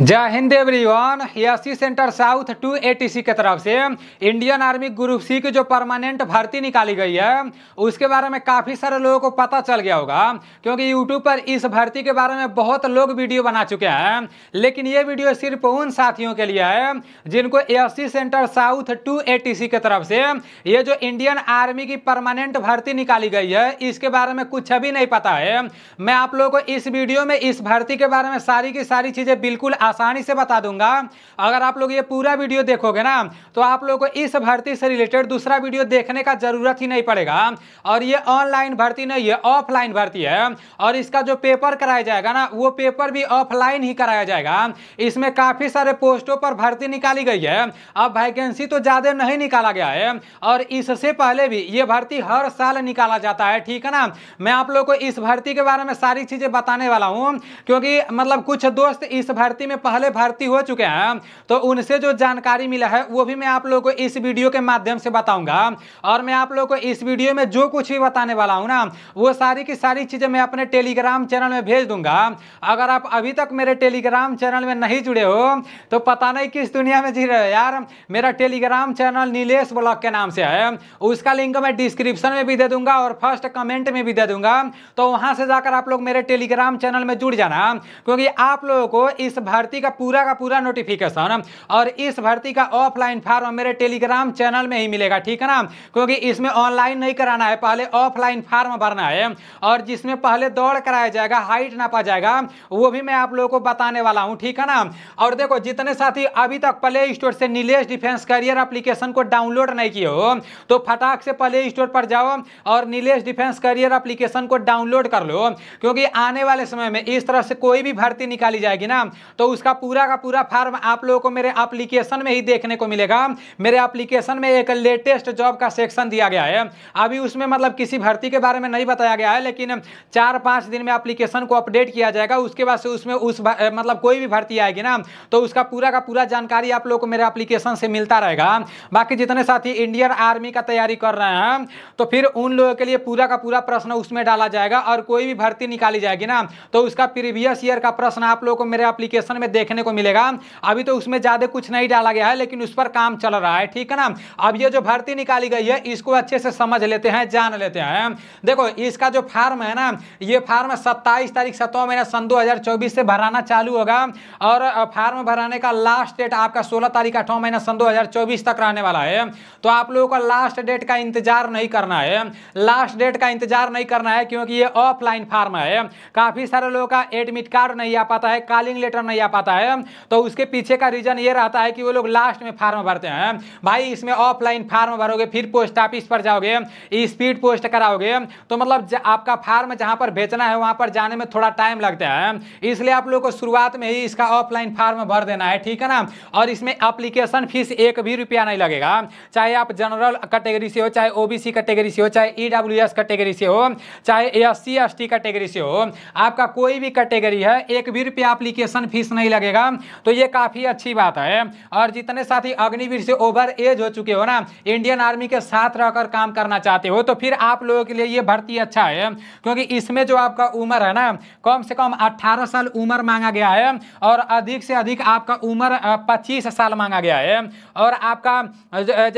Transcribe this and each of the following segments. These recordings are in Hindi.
जय Hind everyone C centre south two ATC के तरफ से इंडियन आर्मी ग्रुप सी की जो परमानेंट भर्ती निकाली गई है उसके बारे में काफ़ी सारे लोगों को पता चल गया होगा क्योंकि यूट्यूब पर इस भर्ती के बारे में बहुत लोग वीडियो बना चुके हैं लेकिन ये वीडियो सिर्फ उन साथियों के लिए है जिनको C centre south two A के तरफ से ये जो इंडियन आर्मी की परमानेंट भर्ती निकाली गई है इसके बारे में कुछ अभी नहीं पता है मैं आप लोगों को इस वीडियो में इस भर्ती के बारे में सारी की सारी चीज़ें बिल्कुल आसानी से बता दूंगा अगर आप लोग ये पूरा वीडियो देखोगे ना तो आप लोग को इस भर्ती से रिलेटेड दूसरा वीडियो देखने का जरूरत ही नहीं पड़ेगा और ये ऑनलाइन भर्ती नहीं है ऑफलाइन भर्ती है और इसका जो पेपर कराया जाएगा ना वो पेपर भी ऑफलाइन ही कराया जाएगा इसमें काफ़ी सारे पोस्टों पर भर्ती निकाली गई है अब वैकेंसी तो ज़्यादा नहीं निकाला गया है और इससे पहले भी ये भर्ती हर साल निकाला जाता है ठीक है ना मैं आप लोग को इस भर्ती के बारे में सारी चीज़ें बताने वाला हूँ क्योंकि मतलब कुछ दोस्त इस भर्ती में में पहले भर्ती हो चुके हैं तो उनसे जो जानकारी मिला है वो भी मैं आप लोगों को इस वीडियो के माध्यम से बताऊंगा और मैं आप लोगों को इस वीडियो में जो कुछ भी बताने वाला हूँ ना वो सारी की सारी चीज़ें मैं अपने टेलीग्राम चैनल में भेज दूंगा अगर आप अभी तक मेरे टेलीग्राम चैनल में नहीं जुड़े हो तो पता नहीं किस दुनिया में जी रहे हो यार मेरा टेलीग्राम चैनल नीलेष ब्लॉग के नाम से है उसका लिंक मैं डिस्क्रिप्शन में भी दे दूंगा और फर्स्ट कमेंट में भी दे दूंगा तो वहां से जाकर आप लोग मेरे टेलीग्राम चैनल में जुड़ जाना क्योंकि आप लोगों को इस भारतीय भर्ती का पूरा का पूरा नोटिफिकेशन और इस भर्ती का ऑफलाइन फॉर्म मेरे टेलीग्राम चैनल में ही मिलेगा ठीक है ना क्योंकि इसमें ऑनलाइन नहीं कराना है पहले ऑफलाइन फॉर्म भरना है और जिसमें पहले दौड़ कराया जाएगा हाइट नापा जाएगा वो भी मैं आप लोगों को बताने वाला हूँ ठीक है ना और देखो जितने साथी अभी तक प्ले स्टोर से नीलेष डिफेंस करियर अप्लीकेशन को डाउनलोड नहीं किए हो तो फटाक से प्ले स्टोर पर जाओ और नीलेष डिफेंस करियर एप्लीकेशन को डाउनलोड कर लो क्योंकि आने वाले समय में इस तरह से कोई भी भर्ती निकाली जाएगी ना तो उस उसका पूरा का पूरा फार्म आप लोगों को मेरे एप्लीकेशन में ही देखने को मिलेगा मेरे एप्लीकेशन में एक लेटेस्ट जॉब का सेक्शन दिया गया है अभी उसमें मतलब किसी भर्ती के बारे में नहीं बताया गया है लेकिन चार पाँच दिन में एप्लीकेशन को अपडेट किया जाएगा उसके बाद से उसमें उस मतलब कोई भी भर्ती आएगी ना तो उसका पूरा का पूरा जानकारी आप लोग को मेरे एप्लीकेशन से मिलता रहेगा बाकी जितने साथी इंडियन आर्मी का तैयारी कर रहे हैं तो फिर उन लोगों के लिए पूरा का पूरा प्रश्न उसमें डाला जाएगा और कोई भी भर्ती निकाली जाएगी ना तो उसका प्रीवियस ईयर का प्रश्न आप लोगों को मेरे एप्लीकेशन वर्तमान में देखने को मिलेगा अभी तो उसमें ज़्यादा कुछ नहीं डाला गया है लेकिन उस पर काम चल रहा है ठीक है ना अब ये जो भर्ती निकाली गई है इसको अच्छे से समझ लेते हैं जान लेते हैं देखो इसका जो फार्म है ना ये फार्म सत्ताईस तारीख सत्रह महीना सन दो से भराना चालू होगा और फार्म भराने का लास्ट डेट आपका सोलह तारीख अठारह महीना सन दो तक रहने वाला है तो आप लोगों को लास्ट डेट का इंतजार नहीं करना है लास्ट डेट का इंतजार नहीं करना है क्योंकि ये ऑफलाइन फार्म है काफ़ी सारे लोगों का एडमिट कार्ड नहीं आ पाता है कॉलिंग लेटर नहीं आ जा पाता है तो उसके पीछे का रीज़न ये रहता है कि वो लोग लास्ट में फार्म भरते हैं भाई इसमें ऑफलाइन फार्म भरोगे फिर पोस्ट ऑफिस पर जाओगे स्पीड पोस्ट कराओगे तो मतलब आपका फार्म जहाँ पर बेचना है वहाँ पर जाने में थोड़ा टाइम लगता है इसलिए आप लोग को शुरुआत में ही इसका ऑफलाइन फार्म भर देना है ठीक है ना और इसमें अप्लीकेशन फीस एक भी रुपया नहीं लगेगा चाहे आप जनरल कैटेगरी से हो चाहे ओबीसी कैटेगरी से हो चाहे ईडब्ल्यू e कैटेगरी से हो चाहे एस सी कैटेगरी से हो आपका कोई भी कैटेगरी है एक भी रुपया अप्लीकेशन फीस नहीं लगेगा तो ये काफ़ी अच्छी बात है और जितने साथी अग्निवीर से ओवर एज हो चुके हो ना इंडियन आर्मी के साथ रहकर काम करना चाहते हो तो फिर आप लोगों के लिए ये भर्ती अच्छा है क्योंकि इसमें जो आपका उम्र है ना कम से कम अट्ठारह साल उम्र मांगा गया है और अधिक से अधिक आपका उम्र पच्चीस साल मांगा गया है और आपका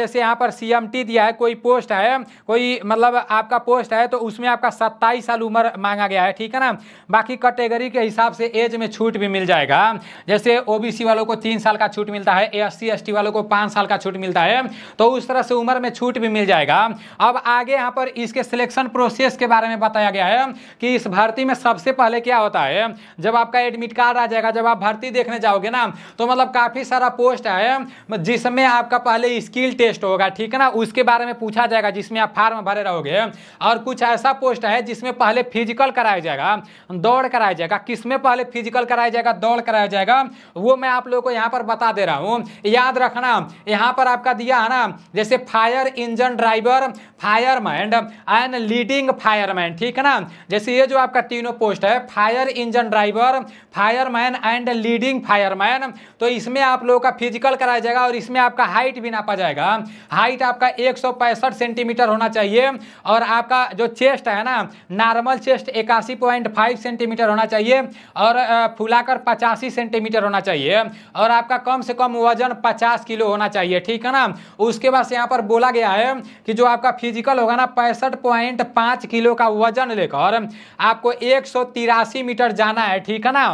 जैसे यहाँ पर सी दिया है कोई पोस्ट है कोई मतलब आपका पोस्ट है तो उसमें आपका सत्ताईस साल उम्र मांगा गया है ठीक है ना बाकी कैटेगरी के हिसाब से एज में छूट भी मिल जाएगा होगा जैसे ओबीसी वालों को तीन साल का छूट मिलता है एस सी वालों को पाँच साल का छूट मिलता है तो उस तरह से उम्र में छूट भी मिल जाएगा अब आगे यहाँ पर इसके सिलेक्शन प्रोसेस के बारे में बताया गया है कि इस भर्ती में सबसे पहले क्या होता है जब आपका एडमिट कार्ड आ जाएगा जब आप भर्ती देखने जाओगे ना तो मतलब काफ़ी सारा पोस्ट है जिसमें आपका पहले स्किल टेस्ट होगा ठीक है ना उसके बारे में पूछा जाएगा जिसमें आप फार्म भरे रहोगे और कुछ ऐसा पोस्ट है जिसमें पहले फिजिकल कराया जाएगा दौड़ कराया जाएगा किसमें पहले फिजिकल कराया जाएगा दौड़ कराया रह जाएगा वो मैं आप लोगों को यहाँ पर बता दे रहा हूँ याद रखना यहाँ पर आपका दिया है ना जैसे fire engine driver fireman and leading fireman ठीक है ना जैसे ये जो आपका तीनों पोस्ट है fire engine driver fireman and leading fireman तो इसमें आप लोगों का फिजिकल कराया जाएगा और इसमें आपका हाइट भी नापा जाएगा हाइट आपका एक सेंटीमीटर होना चाहिए और आपका जो चेस्ट है ना नॉर्मल चेस्ट इक्यासी सेंटीमीटर होना चाहिए और फुलाकर पचासी चालीस सेंटीमीटर होना चाहिए और आपका कम से कम वजन पचास किलो होना चाहिए ठीक है ना उसके बाद यहाँ पर बोला गया है कि जो आपका फिजिकल होगा ना पैंसठ पॉइंट पाँच किलो का वजन लेकर आपको एक सौ तिरासी मीटर जाना है ठीक है ना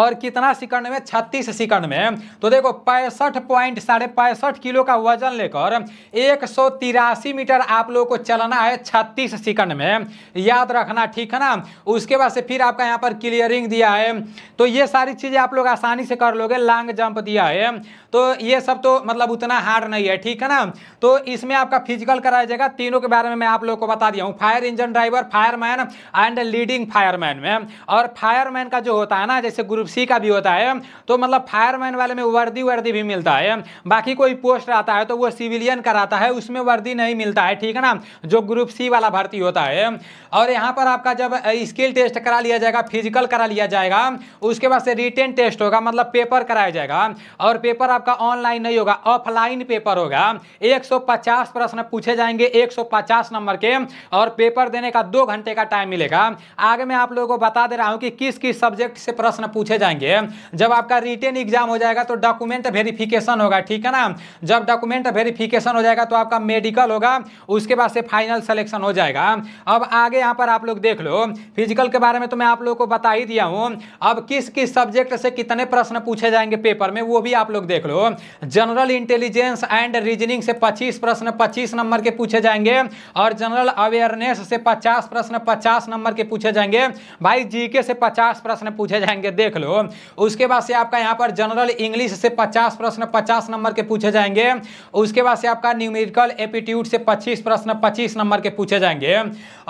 और कितना सिकंड में छत्तीस सिकंड में तो देखो पैंसठ पॉइंट साढ़े पैंसठ किलो का वजन लेकर एक सौ तिरासी मीटर आप लोगों को चलना है छत्तीस सेकंड में याद रखना ठीक है ना उसके बाद से फिर आपका यहाँ पर क्लियरिंग दिया है तो ये सारी चीज़ें आप लोग आसानी से कर लोगे लॉन्ग जंप दिया है तो ये सब तो मतलब उतना हार्ड नहीं है ठीक है ना तो इसमें आपका फिजिकल कराया जाएगा तीनों के बारे में मैं आप लोग को बता दिया हूँ fire engine driver fireman and leading fireman में और फायरमैन का जो होता है ना जैसे ग्रुप ग्रुप सी का भी होता है तो मतलब फायरमैन वाले में वर्दी वर्दी भी मिलता है बाकी कोई पोस्ट आता है तो वो सिविलियन का रहता है उसमें वर्दी नहीं मिलता है ठीक है ना जो ग्रुप सी वाला भर्ती होता है और यहाँ पर आपका जब स्किल टेस्ट करा लिया जाएगा फिजिकल करा लिया जाएगा उसके बाद से रिटर्न टेस्ट होगा मतलब पेपर कराया जाएगा और पेपर आपका ऑनलाइन नहीं होगा ऑफलाइन पेपर होगा 150 प्रश्न पूछे जाएंगे 150 नंबर के और पेपर देने का दो घंटे का टाइम मिलेगा आगे मैं आप लोगों को बता दे रहा हूँ कि किस किस सब्जेक्ट से प्रश्न पूछे पूछे जाएंगे जब आपका रिटेन एग्जाम हो जाएगा तो डॉक्यूमेंट वेरिफिकेशन होगा ठीक है ना जब डॉक्यूमेंट वेरिफिकेशन हो जाएगा तो आपका मेडिकल होगा उसके बाद से फाइनल सेलेक्शन हो जाएगा अब आगे यहाँ पर आप लोग देख लो फिजिकल के बारे में तो मैं आप लोग को बता ही दिया हूँ अब किस किस सब्जेक्ट से कितने प्रश्न पूछे जाएंगे पेपर में वो भी आप लोग देख लो जनरल इंटेलिजेंस एंड रीजनिंग से पच्चीस प्रश्न पच्चीस नंबर के पूछे जाएंगे और जनरल अवेयरनेस से पचास प्रश्न पचास नंबर के पूछे जाएंगे भाई जीके से पचास प्रश्न पूछे जाएंगे देख लो लो उसके बाद से आपका यहाँ पर जनरल इंग्लिश से पचास प्रश्न पचास नंबर के पूछे जाएंगे उसके बाद से आपका न्यूमेरिकल एप्टीट्यूड से पच्चीस प्रश्न पच्चीस नंबर के पूछे जाएंगे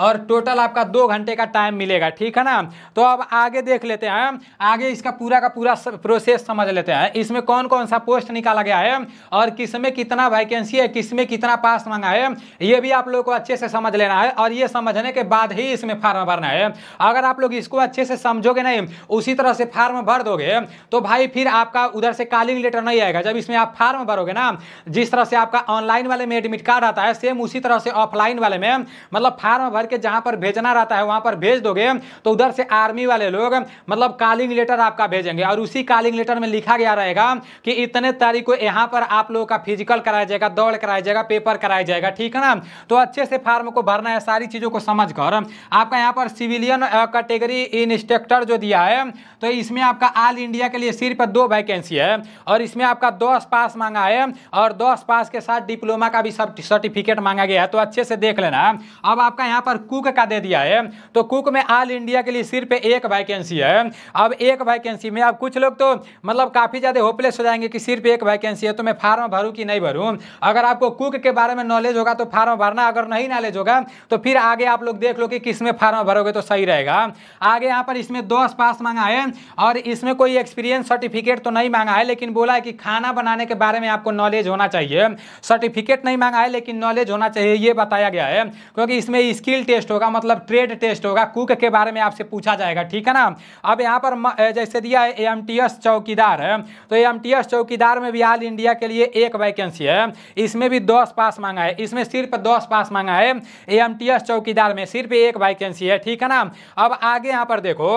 और टोटल आपका दो घंटे का टाइम मिलेगा ठीक है ना तो अब आगे देख लेते हैं आगे इसका पूरा का पूरा प्रोसेस समझ लेते हैं इसमें कौन कौन सा पोस्ट निकाला गया है और किसमें कितना वैकेंसी है किसमें कितना पास मांगा है ये भी आप लोगों को अच्छे से समझ लेना है और ये समझने के बाद ही इसमें फार्म भरना है अगर आप लोग इसको अच्छे से समझोगे नहीं उसी तरह से फार्म भर दोगे तो भाई फिर आपका उधर से कॉलिंग लेटर नहीं आएगा जब इसमें आप फार्म भरोगे ना जिस तरह से आपका ऑनलाइन वाले में एडमिट कार्ड आता है सेम उसी तरह से ऑफलाइन वाले में मतलब फार्म भर के जहां पर भेजना रहता है वहां पर भेज दोगे तो उधर से आर्मी वाले लोग मतलब कॉलिंग लेटर आपका भेजेंगे और उसी कॉलिंग लेटर में लिखा गया रहेगा कि इतने तारीख को यहाँ पर आप लोगों का फिजिकल कराया जाएगा दौड़ कराया जाएगा पेपर कराया जाएगा ठीक है ना तो अच्छे से फार्म को भरना है सारी चीज़ों को समझ कर आपका यहाँ पर सिविलियन कैटेगरी इंस्ट्रक्टर जो दिया है तो इस इसमें आपका ऑल इंडिया के लिए सिर्फ दो वैकेंसी है और इसमें आपका दस पास मांगा है और दस पास के साथ डिप्लोमा का भी सर्टिफिकेट मांगा गया है तो अच्छे से देख लेना अब आपका यहाँ पर कुक का दे दिया है तो कुक में ऑल इंडिया के लिए सिर्फ एक वैकेंसी है अब एक वैकेंसी में अब कुछ लोग तो मतलब काफ़ी ज़्यादा होपलेस हो जाएंगे कि सिर्फ एक वैकेंसी है तो मैं फार्म भरूँ कि नहीं भरूँ अगर आपको कुक के बारे में नॉलेज होगा तो फार्म भरना अगर नहीं नॉलेज होगा तो फिर आगे आप लोग देख लो कि किस में फार्म भरोगे तो सही रहेगा आगे यहाँ पर इसमें दस पास मांगा है और इसमें कोई एक्सपीरियंस सर्टिफिकेट तो नहीं मांगा है लेकिन बोला है कि खाना बनाने के बारे में आपको नॉलेज होना चाहिए सर्टिफिकेट नहीं मांगा है लेकिन नॉलेज होना चाहिए ये बताया गया है क्योंकि इसमें स्किल टेस्ट होगा मतलब ट्रेड टेस्ट होगा कुक के बारे में आपसे पूछा जाएगा ठीक है ना अब यहाँ पर जैसे दिया है एम चौकीदार है तो एम चौकीदार में भी ऑल इंडिया के लिए एक वैकेंसी है इसमें भी दस पास मांगा है इसमें सिर्फ दस पास मांगा है एम चौकीदार में सिर्फ एक वैकेंसी है ठीक है ना अब आगे यहाँ पर देखो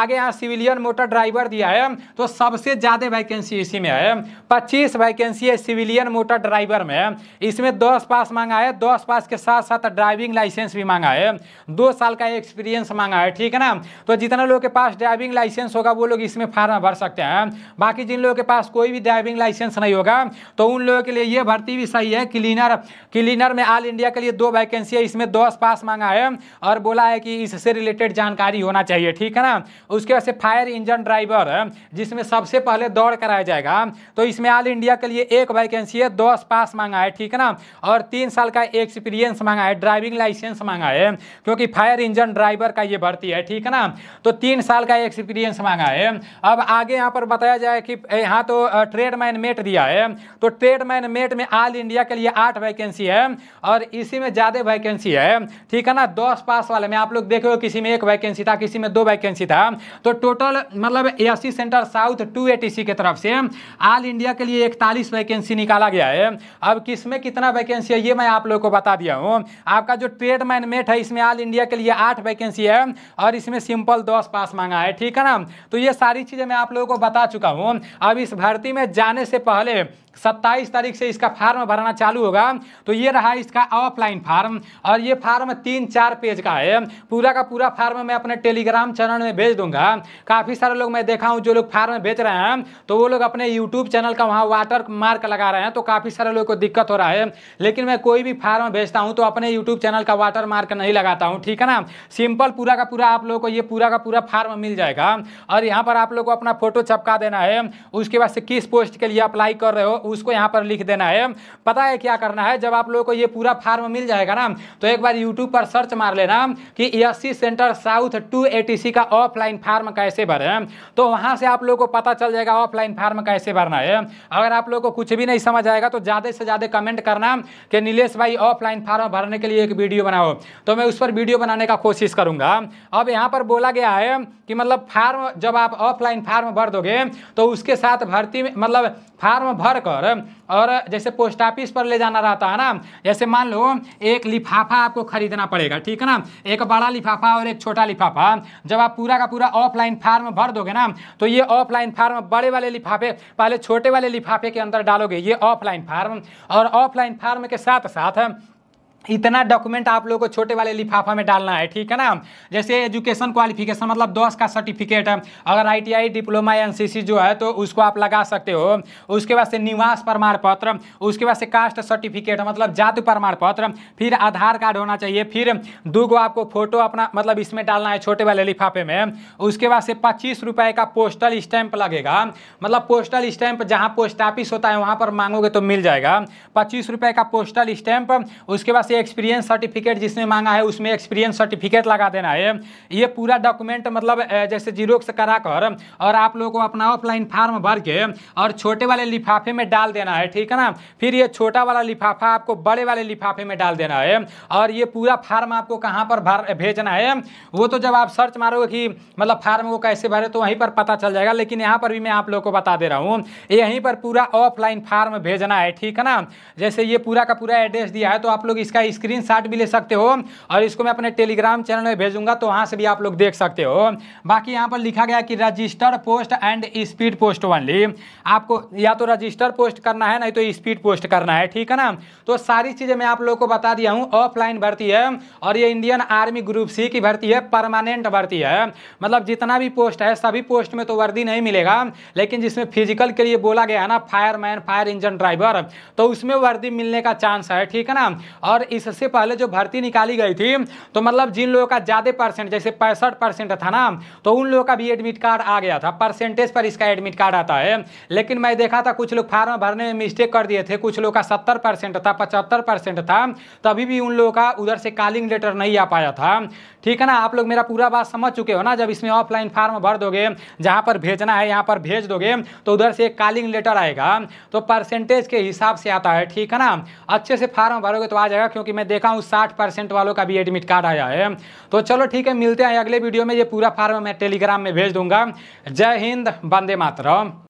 आगे यहाँ सिविलियन मोटर का ड्राइवर दिया है तो सबसे ज़्यादा वैकेंसी इसी में है पच्चीस वैकेंसी है सिविलियन मोटर ड्राइवर में इसमें दस पास मांगा है दस पास के साथ साथ ड्राइविंग लाइसेंस भी मांगा है दो साल का एक्सपीरियंस मांगा है ठीक है ना तो जितना लोग के पास ड्राइविंग लाइसेंस होगा वो लोग इसमें फार्म भर सकते हैं बाकी जिन लोगों के पास कोई भी ड्राइविंग लाइसेंस नहीं होगा तो उन लोगों के लिए ये भर्ती भी सही है क्लीनर क्लीनर में ऑल इंडिया के लिए दो वैकेंसी है इसमें दस पास मांगा है और बोला है कि इससे रिलेटेड जानकारी होना चाहिए ठीक है ना उसके बाद से फायर इंजन रीजन ड्राइवर जिसमें सबसे पहले दौड़ कराया जाएगा तो इसमें ऑल इंडिया के लिए एक वैकेंसी है दस पास मांगा है ठीक है ना और तीन साल का एक्सपीरियंस मांगा है ड्राइविंग लाइसेंस मांगा है क्योंकि फायर इंजन ड्राइवर का ये भर्ती है ठीक है ना तो तीन साल का एक्सपीरियंस मांगा है अब आगे यहाँ पर बताया जाए कि यहाँ तो ट्रेड मैन मेट दिया है तो ट्रेड मैन मेट में ऑल इंडिया के लिए आठ वैकेंसी है और इसी में ज़्यादा वैकेंसी है ठीक है ना दस पास वाले में आप लोग देखे हो किसी में एक वैकेंसी था किसी में दो वैकेंसी था तो टोटल मतलब एस सेंटर साउथ टू की तरफ से ऑल इंडिया के लिए इकतालीस वैकेंसी निकाला गया है अब किस में कितना वैकेंसी है ये मैं आप लोगों को बता दिया हूँ आपका जो ट्रेड मैन मेट है इसमें ऑल इंडिया के लिए आठ वैकेंसी है और इसमें सिंपल दस पास मांगा है ठीक है ना तो ये सारी चीज़ें मैं आप लोगों को बता चुका हूँ अब इस भर्ती में जाने से पहले सत्ताईस तारीख से इसका फार्म भरना चालू होगा तो ये रहा इसका ऑफलाइन फार्म और ये फार्म तीन चार पेज का है पूरा का पूरा फार्म मैं अपने टेलीग्राम चैनल में भेज दूंगा काफ़ी सारा सारे लोग मैं देखा हूँ जो लोग फार्म बेच रहे हैं तो वो लोग अपने यूट्यूब चैनल का वहाँ वाटर मार्क लगा रहे हैं तो काफ़ी सारे लोग को दिक्कत हो रहा है लेकिन मैं कोई भी फार्म बेचता हूँ तो अपने यूट्यूब चैनल का वाटर मार्क नहीं लगाता हूँ ठीक है ना सिंपल पूरा का पूरा आप लोग को ये पूरा का पूरा फार्म मिल जाएगा और यहाँ पर आप लोग को अपना फोटो छपका देना है उसके बाद से किस पोस्ट के लिए अप्लाई कर रहे हो उसको यहाँ पर लिख देना है पता है क्या करना है जब आप लोगों को ये पूरा फार्म मिल जाएगा ना तो एक बार यूट्यूब पर सर्च मार लेना कि एस सेंटर साउथ टू का ऑफलाइन फार्म कैसे भरे तो वहाँ से आप लोग को पता चल जाएगा ऑफलाइन फार्म कैसे भरना है अगर आप लोग को कुछ भी नहीं समझ आएगा तो ज़्यादा से ज़्यादा कमेंट करना कि नीलेष भाई ऑफलाइन फार्म भरने के लिए एक वीडियो बनाओ तो मैं उस पर वीडियो बनाने का कोशिश करूँगा अब यहाँ पर बोला गया है कि मतलब फार्म जब आप ऑफलाइन फार्म भर दोगे तो उसके साथ भर्ती मतलब फार्म भर कर और जैसे पोस्ट ऑफिस पर ले जाना रहता है ना जैसे मान लो एक लिफाफा आपको खरीदना पड़ेगा ठीक है ना एक बड़ा लिफाफा और एक छोटा लिफाफा जब आप पूरा का पूरा ऑफलाइन फार्म भर दोगे ना तो ये ऑफलाइन फार्म बड़े वाले लिफाफे पहले छोटे वाले लिफाफे के अंदर डालोगे ये ऑफलाइन फार्म और ऑफलाइन फार्म के साथ साथ इतना डॉक्यूमेंट आप लोगों को छोटे वाले लिफाफा में डालना है ठीक है ना जैसे एजुकेशन क्वालिफिकेशन मतलब दस का सर्टिफिकेट है अगर आईटीआई डिप्लोमा एनसीसी जो है तो उसको आप लगा सकते हो उसके बाद से निवास प्रमाण पत्र उसके बाद से कास्ट सर्टिफिकेट मतलब जाति प्रमाण पत्र फिर आधार कार्ड होना चाहिए फिर दो गो आपको फोटो अपना मतलब इसमें डालना है छोटे वाले लिफाफे में उसके बाद से पच्चीस रुपये का पोस्टल स्टैंप लगेगा मतलब पोस्टल स्टैंप जहाँ पोस्ट ऑफिस होता है वहाँ पर मांगोगे तो मिल जाएगा पच्चीस रुपये का पोस्टल स्टैंप उसके बाद से एक्सपीरियंस सर्टिफिकेट जिसने मांगा है उसमें एक्सपीरियंस सर्टिफिकेट लगा देना है ये पूरा डॉक्यूमेंट मतलब जैसे जीरोक्स कराकर और आप लोगों को अपना ऑफलाइन फार्म भर के और छोटे वाले लिफाफे में डाल देना है ठीक है ना फिर ये छोटा वाला लिफाफा आपको बड़े वाले लिफाफे में डाल देना है और ये पूरा फार्म आपको कहाँ पर भेजना है वो तो जब आप सर्च मारोगे कि मतलब फार्म को कैसे भरे तो वहीं पर पता चल जाएगा लेकिन यहाँ पर भी मैं आप लोग को बता दे रहा हूँ यहीं पर पूरा ऑफलाइन फार्म भेजना है ठीक है ना जैसे ये पूरा का पूरा एड्रेस दिया है तो आप लोग इसका का स्क्रीन भी ले सकते हो और इसको मैं अपने टेलीग्राम चैनल में भेजूंगा तो वहां से भी आप लोग देख सकते हो बाकी यहाँ पर लिखा गया कि register post and speed post only आपको या तो रजिस्टर पोस्ट करना है नहीं तो स्पीड पोस्ट करना है ठीक है ना तो सारी चीज़ें मैं आप लोग को बता दिया हूँ ऑफलाइन भर्ती है और ये इंडियन आर्मी ग्रुप सी की भर्ती है परमानेंट भर्ती है मतलब जितना भी पोस्ट है सभी पोस्ट में तो वर्दी नहीं मिलेगा लेकिन जिसमें फिजिकल के लिए बोला गया है ना फायरमैन फायर इंजन ड्राइवर तो उसमें वर्दी मिलने का चांस है ठीक है ना और इससे पहले जो भर्ती निकाली गई थी तो मतलब जिन लोगों का ज़्यादा परसेंट जैसे पैंसठ परसेंट था ना तो उन लोगों का भी एडमिट कार्ड आ गया था परसेंटेज पर इसका एडमिट कार्ड आता है लेकिन मैं देखा था कुछ लोग फार्म भरने में मिस्टेक कर दिए थे कुछ लोग का सत्तर था पचहत्तर था तभी भी उन लोगों का उधर से कालिंग लेटर नहीं आ पाया था ठीक है ना आप लोग मेरा पूरा बात समझ चुके हो ना जब इसमें ऑफलाइन फार्म भर दोगे जहाँ पर भेजना है यहाँ पर भेज दोगे तो उधर से एक कालिंग लेटर आएगा तो परसेंटेज के हिसाब से आता है ठीक है ना अच्छे से फार्म भरोगे तो आ जाएगा क्योंकि क्योंकि मैं देखा हूँ साठ परसेंट वालों का भी एडमिट कार्ड आया है तो चलो ठीक है मिलते हैं अगले वीडियो में ये पूरा फार्म मैं टेलीग्राम में भेज दूंगा जय हिंद बंदे मातरम